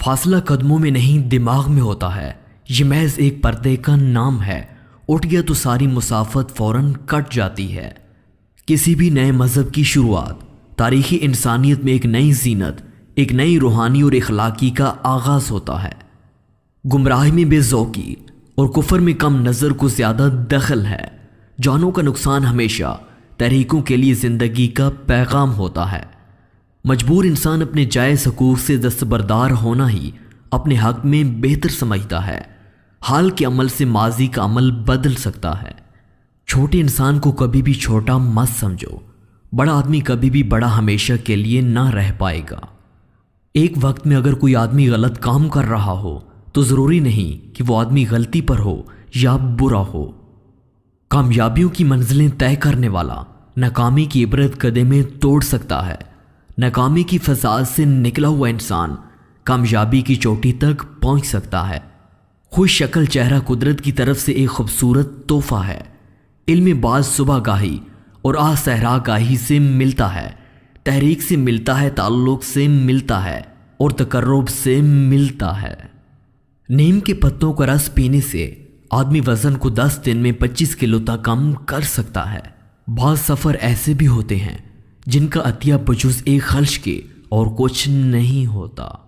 फासला कदमों में नहीं दिमाग में होता है ये महज एक पर्दे का नाम है उठ गया तो सारी मुसाफत फौरन कट जाती है किसी भी नए मज़हब की शुरुआत तारीखी इंसानियत में एक नई जीनत एक नई रूहानी और इखलाकी का आगाज़ होता है गुमराह में बेजौकी और कुफर में कम नज़र को ज़्यादा दखल है जानों का नुकसान हमेशा तहरीकों के लिए ज़िंदगी का पैगाम होता है मजबूर इंसान अपने जायज़ हकूक़ से दस्तबरदार होना ही अपने हक में बेहतर समझता है हाल के अमल से माजी का अमल बदल सकता है छोटे इंसान को कभी भी छोटा मत समझो बड़ा आदमी कभी भी बड़ा हमेशा के लिए ना रह पाएगा एक वक्त में अगर कोई आदमी गलत काम कर रहा हो तो ज़रूरी नहीं कि वो आदमी गलती पर हो या बुरा हो कामयाबियों की मंजिलें तय करने वाला नाकामी की इबरत कदे में तोड़ सकता है नाकामी की फसाद से निकला हुआ इंसान कामयाबी की चोटी तक पहुंच सकता है खुश शक्ल चेहरा कुदरत की तरफ से एक खूबसूरत तोहफा है इल्म बाज सुबह गाही और आ सहरा गाही से मिलता है तहरीक से मिलता है ताल्लुक से मिलता है और तकर्रब से मिलता है नीम के पत्तों का रस पीने से आदमी वज़न को 10 दिन में 25 किलो तक कम कर सकता है बहुत सफ़र ऐसे भी होते हैं जिनका अतिया बजूस एक खल्श के और कुछ नहीं होता